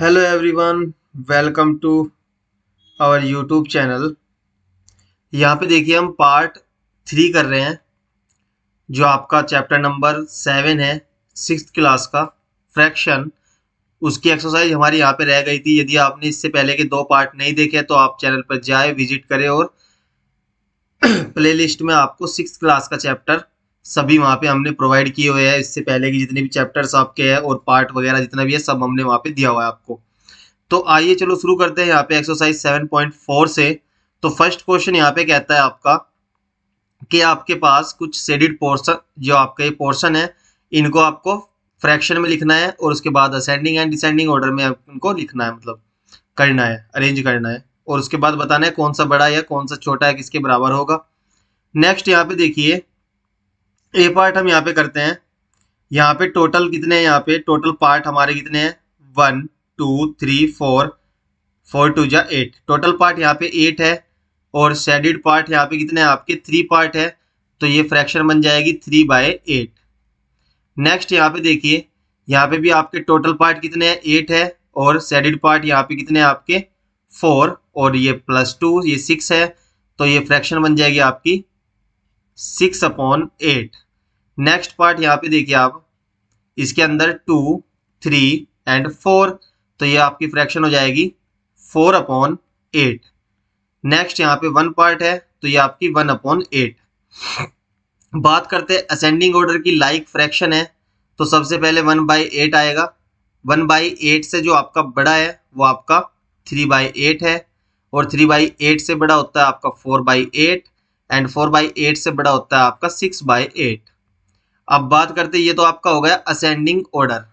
hello everyone welcome to our YouTube channel यहाँ पे देखिए हम पार्ट थ्री कर रहे हैं जो आपका चैप्टर नंबर सेवन है सिक्स क्लास का फ्रैक्शन उसकी एक्सरसाइज हमारी यहाँ पे रह गई थी यदि आपने इससे पहले के दो पार्ट नहीं देखे तो आप चैनल पर जाए विजिट करें और प्लेलिस्ट में आपको सिक्स क्लास का चैप्टर सभी वहाँ पे हमने प्रोवाइड किए हुए हैं इससे पहले की जितने भी चैप्टर्स आपके हैं और पार्ट वगैरह जितना भी है सब हमने वहाँ पे दिया हुआ है आपको तो आइए चलो शुरू करते हैं यहाँ पे एक्सरसाइज 7.4 से तो फर्स्ट क्वेश्चन यहाँ पे कहता है आपका कि आपके पास कुछ सेडिड पोर्सन जो आपका ये पोर्सन है इनको आपको फ्रैक्शन में लिखना है और उसके बाद असेंडिंग एंड डिसेंडिंग ऑर्डर में इनको लिखना है मतलब करना है अरेंज करना है और उसके बाद बताना है कौन सा बड़ा या कौन सा छोटा है किसके बराबर होगा नेक्स्ट यहाँ पे देखिए ए पार्ट हम यहाँ पे करते हैं यहाँ पे टोटल कितने हैं यहाँ पे टोटल पार्ट हमारे कितने हैं one two three four four two या एट टोटल पार्ट यहाँ पे एट है और सेडिड पार्ट यहाँ पे कितने हैं आपके थ्री पार्ट है तो ये फ्रैक्शन बन जाएगी थ्री बाय एट नेक्स्ट यहाँ पे देखिए यहाँ पे भी आपके टोटल पार्ट कितने हैं एट है और सेडिड पार्ट यहाँ पे कितने हैं आपके फोर और ये प्लस टू ये सिक्स है तो ये फ्रैक्शन बन जाएगी आपकी six upon eight next part यहाँ पे देखिए आप इसके अंदर टू थ्री एंड फोर तो ये आपकी फ्रैक्शन हो जाएगी फोर अपॉन एट नेक्स्ट यहाँ पे वन पार्ट है तो ये आपकी वन अपॉन एट बात करते हैं असेंडिंग ऑर्डर की लाइक like फ्रैक्शन है तो सबसे पहले वन बाई एट आएगा वन बाई एट से जो आपका बड़ा है वो आपका थ्री बाई एट है और थ्री बाई एट से बड़ा होता है आपका four by eight and four by eight से बड़ा होता है आपका सिक्स बाई एट अब बात करते ये तो आपका हो गया असेंडिंग ऑर्डर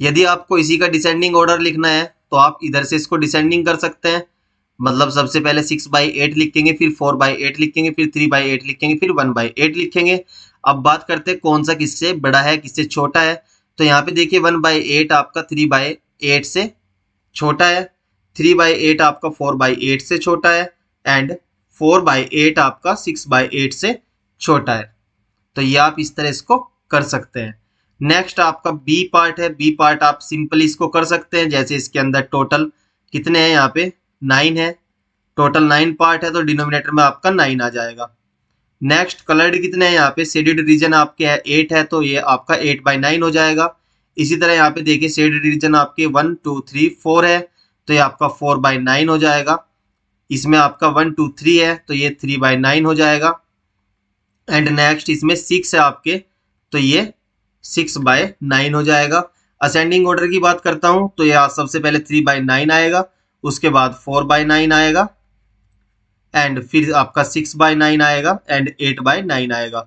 यदि आपको इसी का डिसेंडिंग ऑर्डर लिखना है तो आप इधर से इसको डिसेंडिंग कर सकते हैं मतलब सबसे पहले सिक्स बाई एट लिखेंगे फिर फोर बाई एट लिखेंगे फिर थ्री बाई एट लिखेंगे फिर वन बाई एट लिखेंगे अब बात करते हैं कौन सा किससे बड़ा है किससे छोटा है तो यहाँ पे देखिए वन बाई एट आपका थ्री बाई एट से छोटा है थ्री बाई एट आपका फोर बाई एट से छोटा है एंड फोर बाई एट आपका सिक्स बाई एट से छोटा है तो ये आप इस तरह इसको कर सकते हैं नेक्स्ट आपका बी पार्ट है बी पार्ट आप सिंपली इसको कर सकते हैं जैसे इसके अंदर टोटल कितने हैं यहाँ पे नाइन है टोटल नाइन पार्ट है तो डिनोमिनेटर में आपका नाइन आ जाएगा नेक्स्ट कलर्ड कितने हैं यहाँ पे शेडेड रीजन आपके है एट है तो ये आपका एट बाई नाइन हो जाएगा इसी तरह यहाँ पे देखिए शेडेड रीजन आपके वन टू थ्री फोर है तो ये आपका फोर बाई नाइन हो जाएगा इसमें आपका वन टू थ्री है तो ये थ्री बाई नाइन हो जाएगा एंड नेक्स्ट इसमें सिक्स है आपके तो ये सिक्स बाय नाइन हो जाएगा असेंडिंग ऑर्डर की बात करता हूं तो यह सबसे पहले थ्री बाय नाइन आएगा उसके बाद फोर बाय नाइन आएगा एंड फिर आपका सिक्स बाय नाइन आएगा एंड एट बाय नाइन आएगा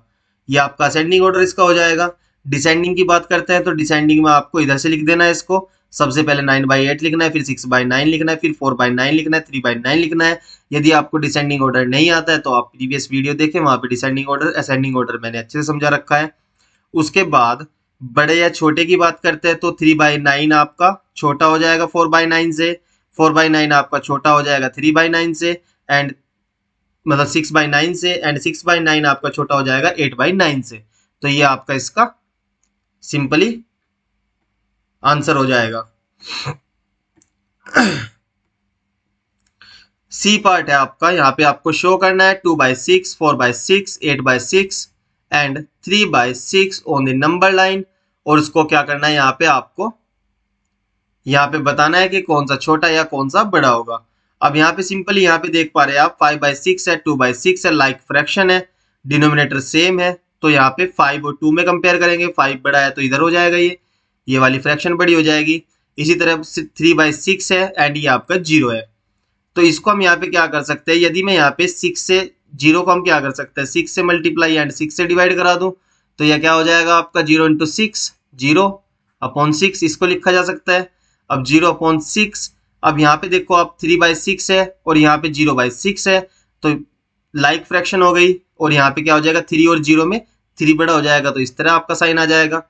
ये आपका असेंडिंग ऑर्डर इसका हो जाएगा डिसेंडिंग की बात करते हैं तो डिसेंडिंग में आपको इधर से लिख देना है इसको सबसे पहले नाइन बाई एट लिखना है फिर सिक्स बाई नाइन लिखना है फिर फोर बाई नाइन लिखना है थ्री बाई नाइन लिखना है यदि आपको डिसेंडिंग ऑर्डर नहीं आता है तो आप प्रीवियस वीडियो देखें वहां पे डिसेंडिंग ऑर्डर असेंडिंग ऑर्डर मैंने अच्छे से समझा रखा है उसके बाद बड़े या छोटे की बात करते हैं तो थ्री बाई नाइन आपका छोटा हो जाएगा फोर बाई नाइन से फोर बाई नाइन आपका छोटा हो जाएगा थ्री बाई नाइन से एंड मतलब सिक्स बाई नाइन से एंड सिक्स बाई नाइन आपका छोटा हो जाएगा एट बाई नाइन से तो ये आपका इसका सिंपली आंसर हो जाएगा सी पार्ट है आपका यहाँ पे आपको शो करना है two by six four by six eight by six and three by six on the number line और उसको क्या करना है यहाँ पे आपको यहाँ पे बताना है कि कौन सा छोटा या कौन सा बड़ा होगा अब यहाँ पे सिंपली यहाँ पे देख पा रहे हैं आप फाइव बाई सिक्स है टू बाई सिक्स है लाइक फ्रैक्शन है डिनोमिनेटर सेम है तो यहाँ पे फाइव और टू में कंपेयर करेंगे फाइव बड़ा है तो इधर हो जाएगा ये ये वाली फ्रैक्शन बड़ी हो जाएगी इसी तरह थ्री बाई सिक्स है एंड ये आपका जीरो है तो इसको हम यहाँ पे क्या कर सकते हैं यदि मैं यहाँ पे सिक्स से जीरो को हम क्या कर सकते हैं सिक्स से मल्टीप्लाई एंड सिक्स से डिवाइड करा दूँ तो यह क्या हो जाएगा आपका zero into six zero upon six इसको लिखा जा सकता है अब जीरो अपॉन सिक्स अब यहाँ पे देखो आप थ्री बाई सिक्स है और यहाँ पे जीरो बाई सिक्स है तो लाइक फ्रैक्शन हो गई और यहाँ पे क्या हो जाएगा थ्री और जीरो में थ्री बड़ा हो जाएगा तो इस तरह आपका साइन आ जाएगा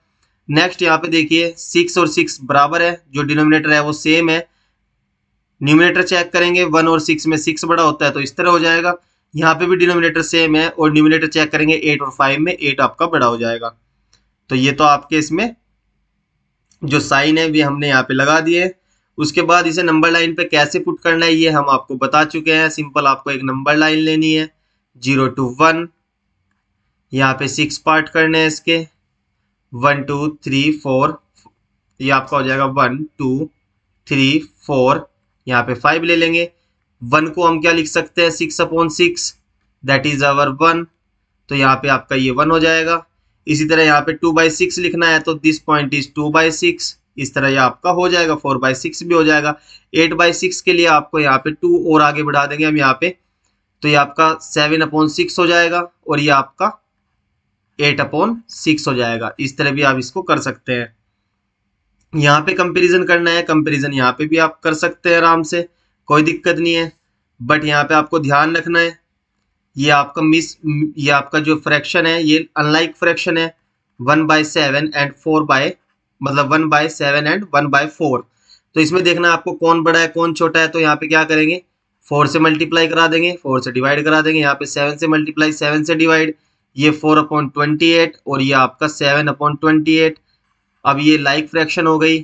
नेक्स्ट यहाँ पे देखिए सिक्स और सिक्स बराबर है जो डिनोमिनेटर है वो सेम है न्यूमिनेटर चेक करेंगे वन और सिक्स में सिक्स बड़ा होता है तो इस तरह हो जाएगा यहाँ पे भी डिनोमिनेटर सेम है और न्यूमिनेटर चेक करेंगे एट और फाइव में एट आपका बड़ा हो जाएगा तो ये तो आपके इसमें जो साइन है भी हमने यहाँ पे लगा दिए उसके बाद इसे नंबर लाइन पे कैसे पुट करना है ये हम आपको बता चुके हैं सिंपल आपको एक नंबर लाइन लेनी है जीरो टू वन यहाँ पे सिक्स पार्ट करने हैं इसके वन टू थ्री फोर ये आपका हो जाएगा वन टू थ्री फोर यहाँ पे फाइव ले लेंगे वन को हम क्या लिख सकते हैं six upon six that is our one तो यहाँ पे आपका ये वन हो जाएगा इसी तरह यहाँ पे टू बाई सिक्स लिखना है तो this point is two by six इस तरह ये आपका हो जाएगा फोर बाई सिक्स भी हो जाएगा एट बाई सिक्स के लिए आपको यहाँ पे टू और आगे बढ़ा देंगे हम यहाँ पे तो ये आपका सेवन अपॉन सिक्स हो जाएगा और ये आपका एट अपॉन सिक्स हो जाएगा इस तरह भी आप इसको कर सकते हैं यहाँ पे कंपैरिजन करना है कंपैरिजन यहाँ पे भी आप कर सकते हैं आराम से कोई दिक्कत नहीं है बट यहाँ पे आपको ध्यान रखना है ये आपका मिस ये आपका जो फ्रैक्शन है ये अनलाइक फ्रैक्शन है one by seven and four by मतलब one by seven and one by four तो इसमें देखना है आपको कौन बड़ा है कौन छोटा है तो यहाँ पे क्या करेंगे फोर से मल्टीप्लाई करा देंगे फोर से डिवाइड करा देंगे यहाँ पे सेवन से मल्टीप्लाई सेवन से डिवाइड ये फोर अपॉन ट्वेंटी एट और ये आपका सेवन अपॉन ट्वेंटी एट अब ये लाइक फ्रैक्शन हो गई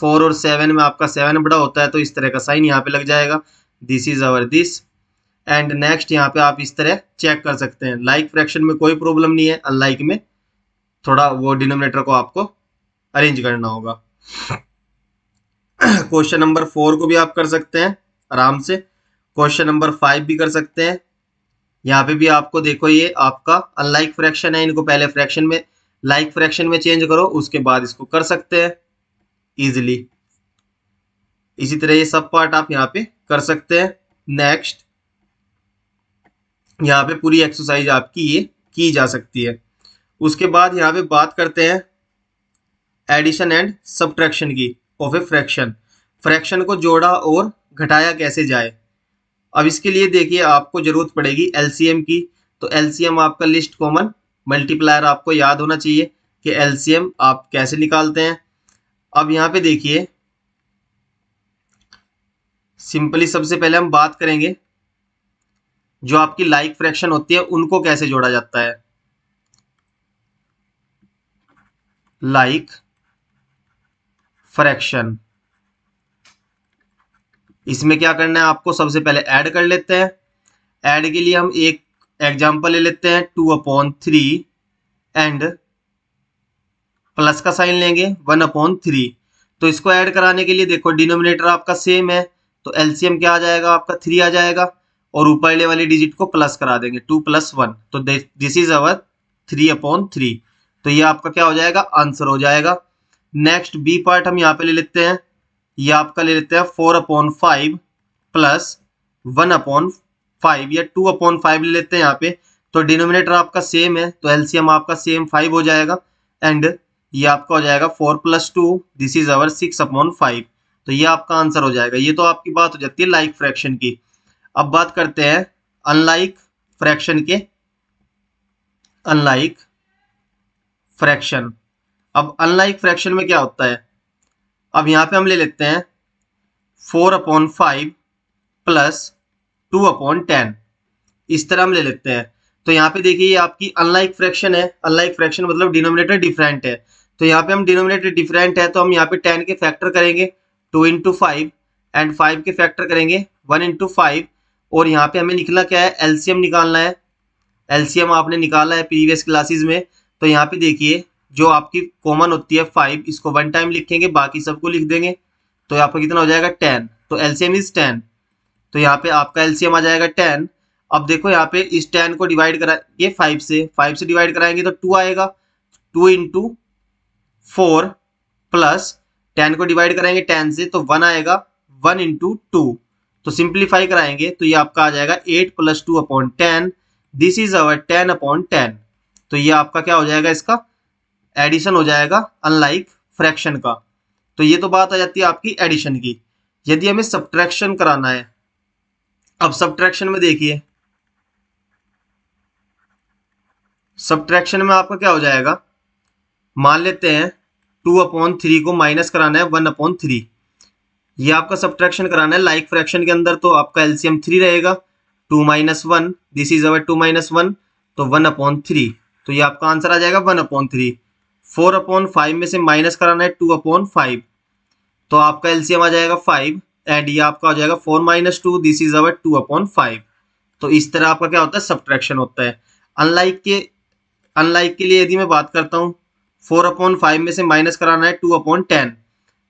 फोर और सेवन में आपका सेवन बड़ा होता है तो इस तरह का साइन यहाँ पे लग जाएगा this is our this and next यहाँ पे आप इस तरह चेक कर सकते हैं लाइक like फ्रैक्शन में कोई प्रॉब्लम नहीं है अनलाइक में थोड़ा वो डिनोमिनेटर को आपको अरेंज करना होगा क्वेश्चन नंबर फोर को भी आप कर सकते हैं आराम से क्वेश्चन नंबर फाइव भी कर सकते हैं यहाँ पे भी आपको देखो ये आपका अनलाइक फ्रैक्शन है इनको पहले फ्रैक्शन में लाइक फ्रैक्शन में चेंज करो उसके बाद इसको कर सकते हैं इजिली इसी तरह ये सब पार्ट आप यहाँ पे कर सकते हैं नेक्स्ट यहाँ पे पूरी एक्सरसाइज आपकी ये की जा सकती है उसके बाद यहाँ पे बात करते हैं एडिशन एंड सब्ट्रैक्शन की ऑफ ए फ्रैक्शन फ्रैक्शन को जोड़ा और घटाया कैसे जाए अब इसके लिए देखिए आपको ज़रूरत पड़ेगी एलसीएम की तो एलसीएम आपका लिस्ट कॉमन मल्टीप्लायर आपको याद होना चाहिए कि एलसीएम आप कैसे निकालते हैं अब यहां पे देखिए सिंपली सबसे पहले हम बात करेंगे जो आपकी लाइक फ्रैक्शन होती है उनको कैसे जोड़ा जाता है लाइक फ्रैक्शन इसमें क्या करना है आपको सबसे पहले ऐड कर लेते हैं ऐड के लिए हम एक एग्जाम्पल ले लेते हैं two upon three and plus का साइन लेंगे वन अपॉन थ्री तो इसको ऐड कराने के लिए देखो डिनोमिनेटर आपका सेम है तो एलसीएम क्या आ जाएगा आपका थ्री आ जाएगा और ऊपरले वाली डिजिट को प्लस करा देंगे टू प्लस वन तो this is our three upon three तो ये आपका क्या हो जाएगा आंसर हो जाएगा नेक्स्ट बी पार्ट हम यहाँ पे ले लेते हैं ये आपका ले लेते हैं four upon five plus one upon five या टू अपॉन फाइव ले लेते हैं यहाँ पे तो डिनोमिनेटर आपका सेम है तो एलसीएम आपका सेम फाइव हो जाएगा एंड ये आपका हो जाएगा four plus two this is our six upon five तो ये आपका आंसर हो जाएगा ये तो आपकी बात हो जाती है लाइक फ्रैक्शन की अब बात करते हैं अनलाइक फ्रैक्शन के अनलाइक फ्रैक्शन अब अनलाइक फ्रैक्शन में क्या होता है अब यहाँ पे हम ले लेते हैं four upon five plus two upon ten इस तरह हम ले लेते हैं तो यहाँ पे देखिए ये आपकी अनलाइक फ्रैक्शन है अनलाइक फ्रैक्शन मतलब डिनोमिनेटर डिफरेंट है तो यहाँ पे हम डिनोमिनेटर डिफरेंट है तो हम यहाँ पे टेन के फैक्टर करेंगे two into five and five के फैक्टर करेंगे वन इंटू फाइव और यहाँ पे हमें निकला क्या है एलसीएम निकालना है एलसीएम आपने निकाला है प्रीवियस क्लासेस में तो यहाँ पे देखिए जो आपकी कॉमन होती है फाइव इसको वन टाइम लिखेंगे बाकी सबको लिख देंगे तो आपका कितना हो जाएगा टेन तो एलसीएम इज टेन तो यहाँ पे आपका एलसीएम आ जाएगा टेन अब देखो यहाँ पे इस टेन को डिवाइड कराएंगे फाइव से फाइव से डिवाइड कराएंगे तो टू आएगा two into four plus ten को डिवाइड कराएंगे टेन से तो वन आएगा वन इंटू टू तो सिंप्लीफाई कराएंगे तो ये आपका आ जाएगा eight plus two upon ten this is our ten upon ten तो ये आपका क्या हो जाएगा इसका एडिशन हो जाएगा अनलाइक फ्रैक्शन का तो ये तो बात आ जाती है आपकी एडिशन की यदि हमें सब्ट्रैक्शन कराना है अब सब्ट्रैक्शन में देखिए सब्ट्रैक्शन में आपका क्या हो जाएगा मान लेते हैं टू अपॉन थ्री को माइनस कराना है वन अपॉन थ्री ये आपका सब्ट्रैक्शन कराना है लाइक फ्रैक्शन के अंदर तो आपका एलसीएम थ्री रहेगा two minus one this is our two minus one तो वन अपॉन थ्री तो ये आपका आंसर आ जाएगा one upon three four upon five में से माइनस कराना है टू अपॉन फाइव तो आपका एलसीएम आ जाएगा फाइव एंड ये आपका हो जाएगा four minus two this is our two upon five तो इस तरह आपका क्या होता है सब्ट्रैक्शन होता है अनलाइक के अनलाइक के लिए यदि मैं बात करता हूँ फोर अपॉन फाइव में से माइनस कराना है टू अपॉन टेन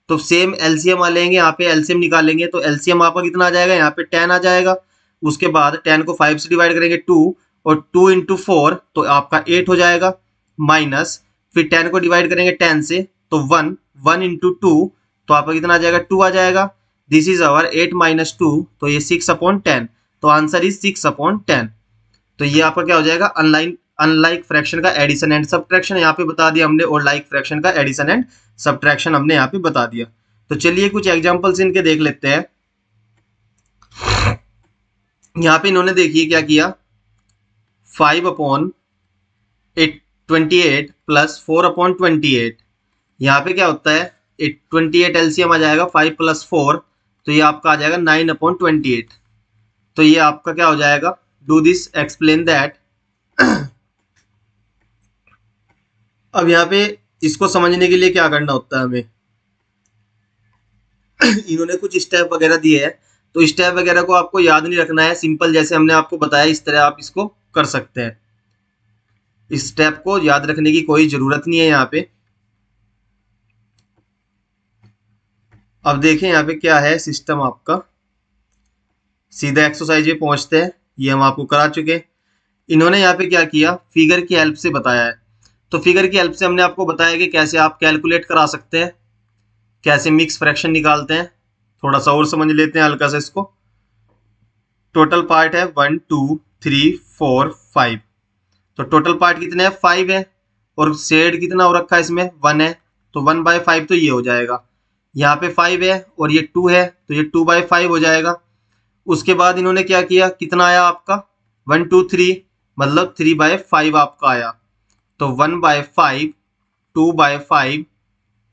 तो सेम एलसीएम आ लेंगे यहाँ पे एलसीएम निकालेंगे तो एलसीएम आपका कितना आ जाएगा यहाँ पे टेन आ जाएगा उसके बाद टेन को फाइव से डिवाइड करेंगे टू और टू इंटू फोर तो आपका एट हो जाएगा माइनस फिर टेन को डिवाइड करेंगे टेन से तो वन वन इंटू टू तो आपका कितना आ जाएगा टू आ जाएगा this is our eight minus two तो ये सिक्स अपॉन टेन तो answer is six upon ten तो ये आपका क्या हो जाएगा अनलाइन अनलाइक फ्रैक्शन का एडिशन एंड सब्ट्रैक्शन यहाँ पे बता दिया हमने और लाइक फ्रैक्शन का एडिशन एंड सब्ट्रैक्शन हमने यहाँ पे बता दिया तो चलिए कुछ एग्जाम्पल्स इनके देख लेते हैं यहाँ पे इन्होंने देखिए क्या किया five upon eight twenty plus four upon twenty यहाँ पे क्या होता है एट ट्वेंटी एट एल्सियम आ जाएगा फाइव प्लस फोर तो ये आपका आ जाएगा नाइन अपॉन ट्वेंटी एट तो ये आपका क्या हो जाएगा डू दिस एक्सप्लेन दैट अब यहाँ पे इसको समझने के लिए क्या करना होता है हमें इन्होंने कुछ स्टेप वगैरह दिए हैं तो स्टेप वगैरह को आपको याद नहीं रखना है सिंपल जैसे हमने आपको बताया इस तरह आप इसको कर सकते हैं इस स्टेप को याद रखने की कोई ज़रूरत नहीं है यहाँ पे अब देखें यहाँ पे क्या है सिस्टम आपका सीधा एक्सरसाइज पे पहुंचते हैं ये हम आपको करा चुके हैं इन्होंने यहाँ पे क्या किया फिगर की हेल्प से बताया है तो फिगर की हेल्प से हमने आपको बताया कि कैसे आप कैलकुलेट करा सकते हैं कैसे मिक्स फ्रैक्शन निकालते हैं थोड़ा सा और समझ लेते हैं हल्का सा इसको टोटल पार्ट है one two three four five तो टोटल पार्ट कितने हैं फाइव है और शेड कितना हो रखा है इसमें वन है तो वन बाय फाइव तो ये हो जाएगा यहाँ पे फाइव है और ये टू है तो ये टू बाय फाइव हो जाएगा उसके बाद इन्होंने क्या किया कितना आया आपका वन टू थ्री मतलब थ्री बाय फाइव आपका आया तो one by five two by five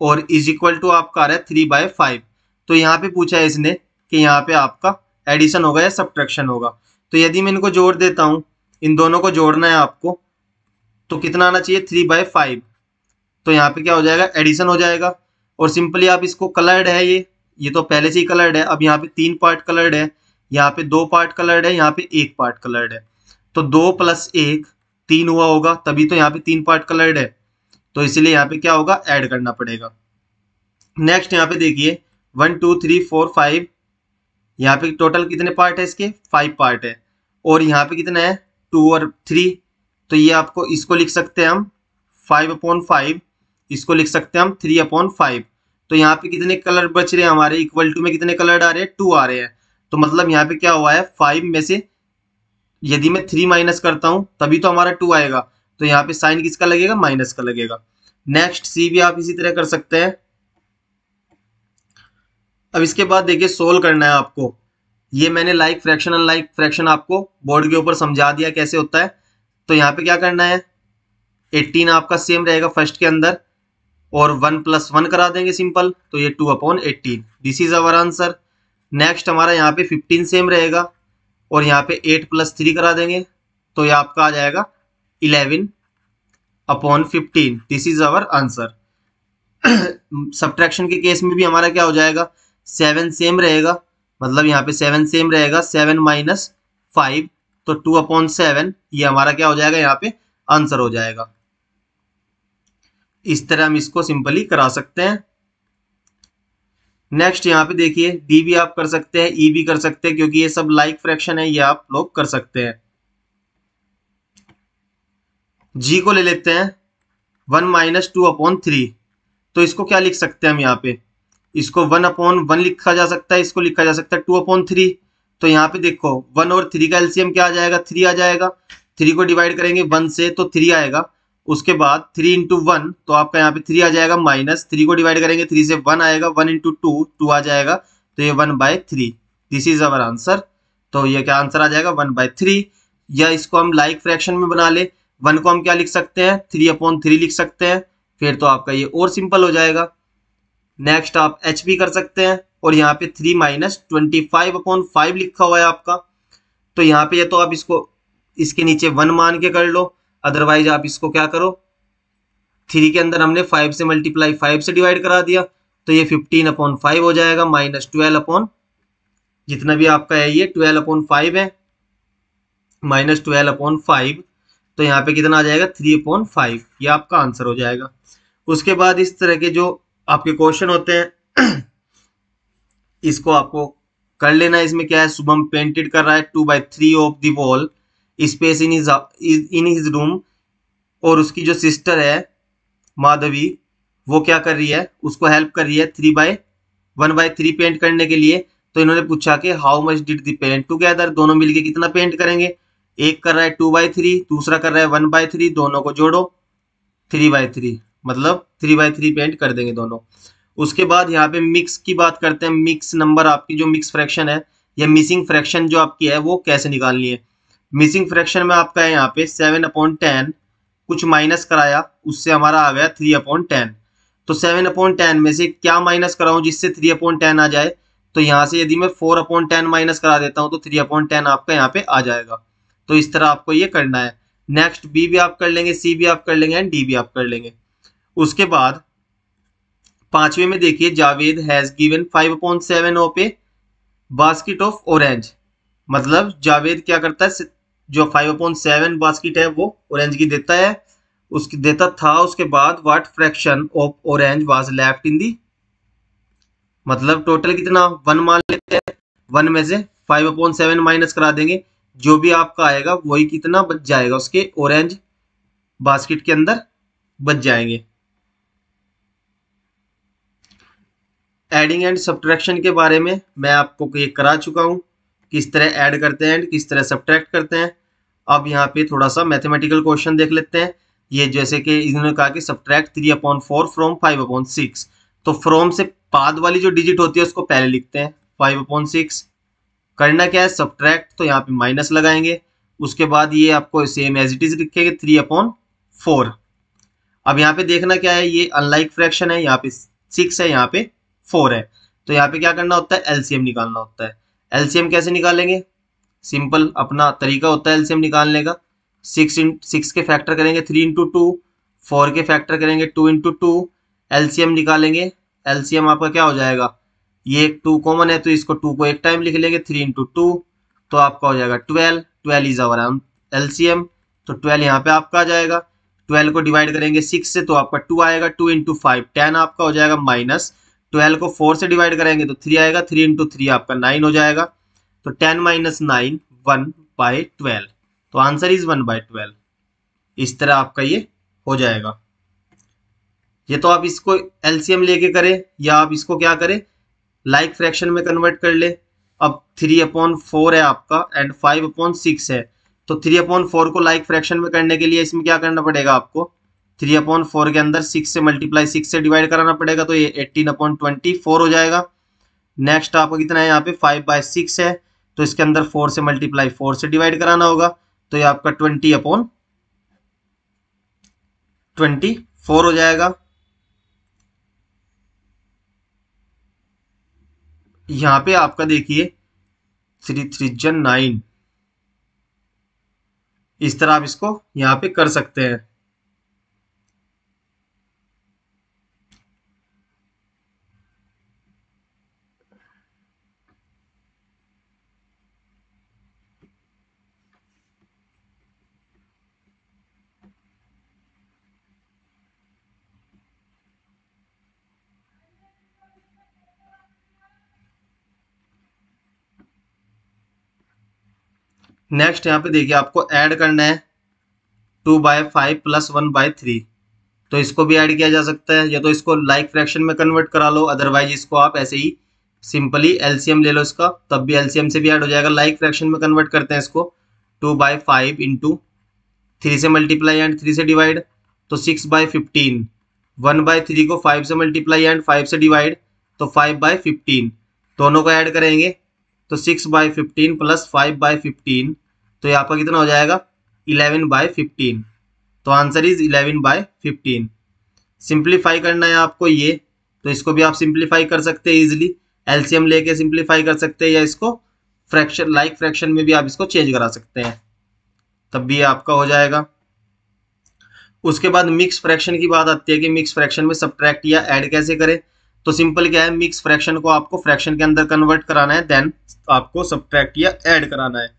और इज इक्वल टू आपका आ रहा है थ्री बाय फाइव तो यहाँ पे पूछा है इसने कि यहाँ पे आपका एडिशन होगा या सब्ट्रैक्शन होगा तो यदि मैं इनको जोड़ देता हूँ इन दोनों को जोड़ना है आपको तो कितना आना चाहिए थ्री बाय फाइव तो यहाँ पे क्या हो जाएगा एडिशन हो जाएगा और सिंपली आप इसको कलर्ड है ये ये तो पहले से ही कलर्ड है अब यहाँ पे तीन पार्ट कलर्ड है यहाँ पे दो पार्ट कलर्ड है यहाँ पे एक पार्ट कलर्ड है तो दो प्लस एक तीन हुआ होगा तभी तो यहाँ पे तीन पार्ट कलर्ड है तो इसलिए यहाँ पे क्या होगा ऐड करना पड़ेगा नेक्स्ट यहाँ पे देखिए one two three four five यहाँ पे टोटल कितने पार्ट है इसके फाइव पार्ट है और यहाँ पे कितना है टू और थ्री तो ये आपको इसको लिख सकते हैं हम फाइव अपॉन फाइव इसको लिख सकते हैं हम थ्री अपॉन फाइव तो यहाँ पे कितने कलर बच रहे हैं हमारे इक्वल टू में कितने कलर आ रहे हैं टू आ रहे हैं तो मतलब यहाँ पे क्या हुआ है फाइव में से यदि मैं थ्री माइनस करता हूँ तभी तो हमारा टू आएगा तो यहाँ पे साइन किसका लगेगा माइनस का लगेगा नेक्स्ट सी भी आप इसी तरह कर सकते हैं अब इसके बाद देखिए सोल्व करना है आपको ये मैंने लाइक फ्रैक्शन अनलाइक फ्रैक्शन आपको बोर्ड के ऊपर समझा दिया कैसे होता है तो यहाँ पे क्या करना है 18 आपका सेम रहेगा फर्स्ट के अंदर और वन प्लस वन करा देंगे सिंपल तो ये two upon eighteen this is our answer next हमारा यहाँ पे फिफ्टीन सेम रहेगा और यहाँ पे एट प्लस थ्री करा देंगे तो ये आपका आ जाएगा eleven upon fifteen this is our answer subtraction के केस में भी हमारा क्या हो जाएगा सेवन सेम रहेगा मतलब यहाँ पे सेवन सेम रहेगा सेवन माइनस फाइव तो टू अपॉन सेवन ये हमारा क्या हो जाएगा यहाँ पे आंसर हो जाएगा इस तरह हम इसको सिंपली करा सकते हैं नेक्स्ट यहाँ पे देखिए डी भी आप कर सकते हैं ई e भी कर सकते हैं क्योंकि ये सब लाइक फ्रैक्शन है ये आप लोग कर सकते हैं जी को ले लेते हैं one minus two upon three तो इसको क्या लिख सकते हैं हम यहाँ पे इसको वन अपॉन वन लिखा जा सकता है इसको लिखा जा सकता है टू अपॉन थ्री तो यहाँ पे देखो वन और थ्री का एलसीएम क्या आ जाएगा थ्री आ जाएगा थ्री को डिवाइड करेंगे वन से तो थ्री आएगा उसके बाद थ्री इंटू वन तो आपका यहाँ पे थ्री आ जाएगा माइनस थ्री को डिवाइड करेंगे थ्री से वन आएगा वन इंटू टू टू आ जाएगा तो ये one by three this is our answer तो ये क्या आंसर आ जाएगा वन बाय थ्री या इसको हम लाइक like फ्रैक्शन में बना ले वन को हम क्या लिख सकते हैं थ्री अपॉन थ्री लिख सकते हैं फिर तो आपका ये और सिंपल हो जाएगा नेक्स्ट आप एच भी कर सकते हैं और यहाँ पे three minus twenty five upon five लिखा हुआ है आपका तो यहाँ पे या तो आप इसको इसके नीचे वन मान के कर लो अदरवाइज आप इसको क्या करो थ्री के अंदर हमने फाइव से मल्टीप्लाई फाइव से डिवाइड करा दिया तो ये फिफ्टीन अपॉन फाइव हो जाएगा माइनस ट्वेल्व अपॉन जितना भी आपका है ये ट्वेल्व अपॉन फाइव है माइनस ट्वेल्व अपॉन फाइव तो यहाँ पे कितना आ जाएगा थ्री अपॉन फाइव ये आपका आंसर हो जाएगा उसके बाद इस तरह के जो आपके क्वेश्चन होते हैं इसको आपको कर लेना इसमें क्या है शुभम पेंटेड कर रहा है two by three of the wall space in his in his room और उसकी जो सिस्टर है माधवी वो क्या कर रही है उसको हेल्प कर रही है three by one by three paint करने के लिए तो इन्होंने पूछा कि how much did the paint together दोनों मिलके कितना पेंट करेंगे एक कर रहा है टू बाई थ्री दूसरा कर रहा है वन बाय थ्री दोनों को जोड़ो थ्री बाय थ्री मतलब थ्री बाई थ्री पेंट कर देंगे दोनों उसके बाद यहाँ पे मिक्स की बात करते हैं मिक्स नंबर आपकी जो मिक्स फ्रैक्शन है या मिसिंग फ्रैक्शन जो आपकी है वो कैसे निकालनी है मिसिंग फ्रैक्शन में आपका है यहाँ पे सेवन अपॉइंट टेन कुछ माइनस कराया उससे हमारा आ गया थ्री अपॉइंट टेन तो सेवन अपॉइंट टेन में से क्या माइनस कराऊं जिससे थ्री अपॉइंट टेन आ जाए तो यहाँ से यदि मैं फोर अपॉइंट टेन माइनस करा देता हूँ तो थ्री अपॉइंट टेन आपका यहाँ पे आ जाएगा तो इस तरह आपको ये करना है नेक्स्ट बी भी आप कर लेंगे सी भी आप कर लेंगे एंड डी भी आप कर लेंगे उसके बाद पांचवे में देखिए Javed has given five point seven o पे बास्केट ऑफ ऑरेंज मतलब जावेद क्या करता है जो फाइव पॉइंट सेवन बास्किट है वो ऑरेंज की देता है उसकी देता था उसके बाद what fraction of orange was left in the मतलब टोटल कितना वन मान लेते हैं वन में से फाइव पॉइंट सेवन माइनस करा देंगे जो भी आपका आएगा वही कितना बच जाएगा उसके ऑरेंज बास्केट के अंदर बच जाएंगे एडिंग एंड सब्ट्रैक्शन के बारे में मैं आपको ये करा चुका हूँ किस तरह ऐड करते हैं एंड किस तरह सब्ट्रैक्ट करते हैं अब यहाँ पे थोड़ा सा मैथमेटिकल क्वेश्चन देख लेते हैं ये जैसे कि इन्होंने कहा कि subtract three upon four from five upon six तो फ्रॉम से बाद वाली जो डिजिट होती है उसको पहले लिखते हैं फाइव अपॉन सिक्स करना क्या है सब्ट्रैक्ट तो यहाँ पे माइनस लगाएंगे उसके बाद ये आपको सेम एज इट इज लिखेंगे थ्री अपॉन फोर अब यहाँ पे देखना क्या है ये अनलाइक फ्रैक्शन है यहाँ पे सिक्स है यहाँ पे फोर है तो यहाँ पे क्या करना होता है एलसीएम निकालना होता है एलसीएम कैसे निकालेंगे सिंपल अपना तरीका होता है एलसीएम निकालने का सिक्स इन सिक्स के फैक्टर करेंगे थ्री इंटू टू फोर के फैक्टर करेंगे टू इंटू टू एलसीएम निकालेंगे एलसीएम आपका क्या हो जाएगा ये टू कॉमन है तो इसको टू को एक टाइम लिख लेंगे थ्री इंटू टू तो आपका हो जाएगा twelve twelve is our LCM तो ट्वेल्व यहाँ पे आपका आ जाएगा ट्वेल्व को डिवाइड करेंगे सिक्स से तो आपका टू आएगा टू इंटू फाइव टेन आपका हो जाएगा माइनस ट्वेल्व को फोर से डिवाइड करेंगे तो थ्री आएगा थ्री इंटू थ्री आपका नाइन हो जाएगा तो ten minus nine one by twelve तो answer is one by twelve इस तरह आपका ये हो जाएगा ये तो आप इसको एलसीएम लेके करें या आप इसको क्या करें लाइक like फ्रैक्शन में कन्वर्ट कर ले अब थ्री अपॉन फोर है आपका एंड फाइव अपॉन सिक्स है तो थ्री अपॉन फोर को लाइक like फ्रैक्शन में करने के लिए इसमें क्या करना पड़ेगा आपको थ्री अपॉन फोर के अंदर सिक्स से मल्टीप्लाई सिक्स से डिवाइड कराना पड़ेगा तो ये एट्टीन अपॉन ट्वेंटी फोर हो जाएगा नेक्स्ट आपका कितना है यहाँ पे फाइव बाय सिक्स है तो इसके अंदर फोर से मल्टीप्लाई फोर से डिवाइड कराना होगा तो ये आपका ट्वेंटी अपॉन ट्वेंटी फोर हो जाएगा यहाँ पे आपका देखिए थ्री थ्री जन नाइन इस तरह आप इसको यहाँ पे कर सकते हैं नेक्स्ट यहाँ पे देखिए आपको ऐड करना है two by five plus one by three तो इसको भी ऐड किया जा सकता है या तो इसको लाइक like फ्रैक्शन में कन्वर्ट करा लो अदरवाइज इसको आप ऐसे ही सिंपली एलसीएम ले लो इसका तब भी एलसीएम से भी ऐड हो जाएगा लाइक like फ्रैक्शन में कन्वर्ट करते हैं इसको two by five into three से मल्टीप्लाई एंड थ्री से डिवाइड तो six by fifteen one by three को फाइव से मल्टीप्लाई एंड फाइव से डिवाइड तो फाइव बाई फिफ्टीन दोनों को ऐड करेंगे तो six by fifteen plus five by fifteen तो यहाँ आपका कितना हो जाएगा इलेवन बाई फिफ्टीन तो answer is eleven by fifteen simplify करना है आपको ये तो इसको भी आप सिंप्लीफाई कर सकते हैं इजिली एलसीएम लेके सिंप्लीफाई कर सकते हैं या इसको फ्रैक्शन लाइक फ्रैक्शन में भी आप इसको चेंज करा सकते हैं तब भी आपका हो जाएगा उसके बाद मिक्स फ्रैक्शन की बात आती है कि मिक्स फ्रैक्शन में सब्ट्रैक्ट या ऐड कैसे करें तो सिंपल क्या है मिक्स फ्रैक्शन को आपको फ्रैक्शन के अंदर कन्वर्ट कराना है देन आपको सब्ट्रैक्ट या ऐड कराना है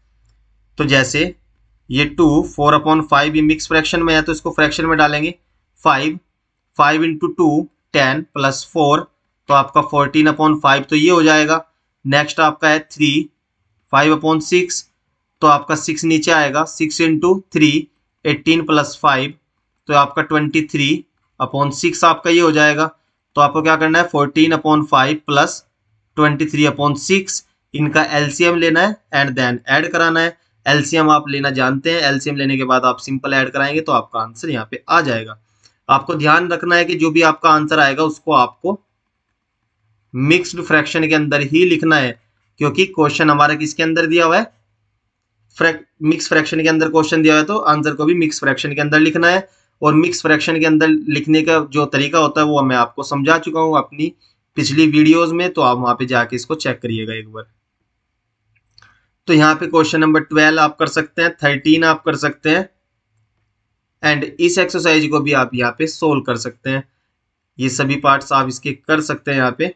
तो जैसे ये टू फोर अपॉन फाइव ये मिक्स फ्रैक्शन में है तो इसको फ्रैक्शन में डालेंगे five five into two ten plus four तो आपका फोर्टीन अपॉन फाइव तो ये हो जाएगा नेक्स्ट आपका है थ्री फाइव अपॉन सिक्स तो आपका सिक्स नीचे आएगा six into three eighteen plus five तो आपका ट्वेंटी थ्री अपॉन सिक्स आपका ये हो जाएगा तो आपको क्या करना है fourteen upon five plus twenty three upon six इनका एलसीएम लेना है एंड देन ऐड कराना है एलसीएम आप लेना जानते हैं एलसीएम लेने के बाद आप सिंपल ऐड कराएंगे तो आपका आंसर यहाँ पे आ जाएगा आपको ध्यान रखना है कि जो भी आपका आंसर आएगा उसको आपको मिक्स्ड फ्रैक्शन के अंदर ही लिखना है क्योंकि क्वेश्चन हमारा किसके अंदर दिया हुआ है मिक्स फ्रैक्शन के अंदर क्वेश्चन दिया हुआ है तो आंसर को भी मिक्स फ्रैक्शन के अंदर लिखना है और मिक्स फ्रैक्शन के अंदर लिखने का जो तरीका होता है वो मैं आपको समझा चुका हूँ अपनी पिछली वीडियोज में तो आप वहां पर जाके इसको चेक करिएगा एक बार तो यहाँ पे क्वेश्चन नंबर ट्वेल्व आप कर सकते हैं थर्टीन आप कर सकते हैं एंड इस एक्सरसाइज को भी आप यहाँ पे सोल्व कर सकते हैं ये सभी पार्ट्स आप इसके कर सकते हैं यहाँ पे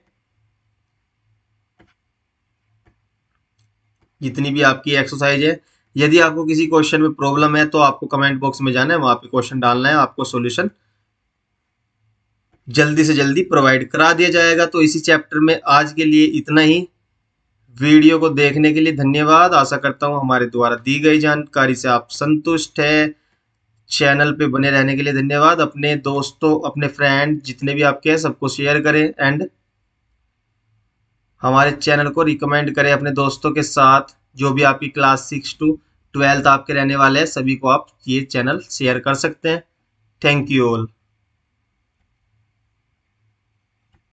जितनी भी आपकी एक्सरसाइज है यदि आपको किसी क्वेश्चन में प्रॉब्लम है तो आपको कमेंट बॉक्स में जाना है वहां पे क्वेश्चन डालना है आपको सॉल्यूशन जल्दी से जल्दी प्रोवाइड करा दिया जाएगा तो इसी चैप्टर में आज के लिए इतना ही वीडियो को देखने के लिए धन्यवाद आशा करता हूँ हमारे द्वारा दी गई जानकारी से आप संतुष्ट है चैनल पे बने रहने के लिए धन्यवाद अपने दोस्तों अपने फ्रेंड जितने भी आपके हैं सबको शेयर करें एंड हमारे चैनल को रिकमेंड करें अपने दोस्तों के साथ जो भी आपकी क्लास सिक्स टू ट्वेल्थ आपके रहने वाले हैं सभी को आप ये चैनल शेयर कर सकते हैं थैंक यू ऑल